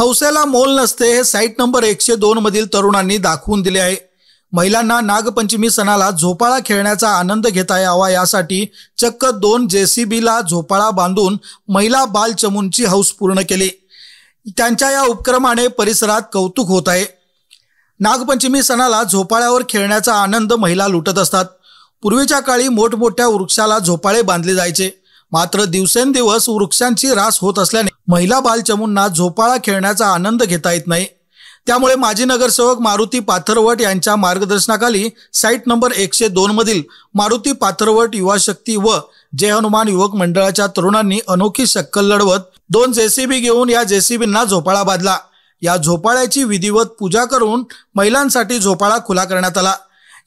हौसेला मोल नसते हे साईट नंबर एकशे दोन मधील तरुणांनी दाखवून दिले आहे महिलांना नागपंचमी सणाला झोपाळा खेळण्याचा आनंद घेता यावा यासाठी चक्क दोन जेसीबीला झोपाळा बांधून महिला बाल चमूंची हौस पूर्ण केली त्यांच्या या उपक्रमाने परिसरात कौतुक होत आहे नागपंचमी सणाला झोपाळ्यावर खेळण्याचा आनंद महिला लुटत असतात पूर्वीच्या काळी मोठमोठ्या वृक्षाला झोपाळे बांधले जायचे मात्र दिवसेंदिवस वृक्षांची रास होत असल्याने महिला बालचमूंना झोपाळा खेळण्याचा आनंद घेता येत नाही त्यामुळे माजी नगरसेवक मारुती पाथरवट यांच्या मार्गदर्शनाखाली साईट नंबर एकशे दोन मधील मारुती पाथरवट युवा शक्ती व जय हनुमान युवक मंडळाच्या तरुणांनी अनोखी शक्कल लढवत दोन जेसीबी घेऊन या जेसीबींना झोपाळा बांधला या झोपाळ्याची विधिवत पूजा करून महिलांसाठी झोपाळा खुला करण्यात आला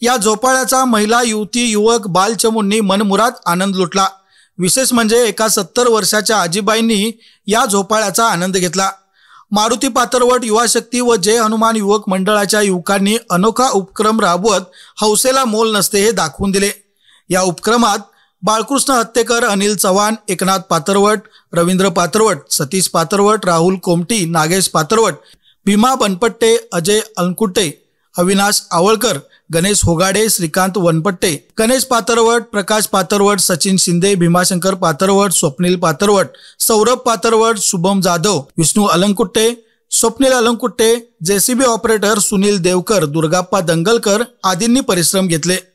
या झोपाळ्याचा महिला युवती युवक बालचमूंनी मनमुरात आनंद लुटला विशेष म्हणजे एका सत्तर वर्षाच्या आजीबाईंनी या झोपाळ्याचा आनंद घेतला मारुती पातरवट युवा शक्ती व जय हनुमान युवक मंडळाच्या युवकांनी अनोखा उपक्रम राबवत हौसेला मोल नसते हे दाखवून दिले या उपक्रमात बाळकृष्ण हत्तेकर अनिल चव्हाण एकनाथ पातरवट रवींद्र पातरवट सतीश पातरवट राहुल कोमटी नागेश पातरवट भीमा बनपट्टे अजय अलकुटे अविनाश आवळकर गणेश होगाडे श्रीकांत वनपट्टे गणेश पातरवट प्रकाश पातरवट सचिन शिंदे भीमाशंकर पातरवट स्वप्नील पातरवट सौरभ पातरवट शुभम जाधव विष्णू अलंकुट्टे स्वप्नील अलंकुट्टे जेसीबी ऑपरेटर सुनील देवकर दुर्गाप्पा दंगलकर आदींनी परिश्रम घेतले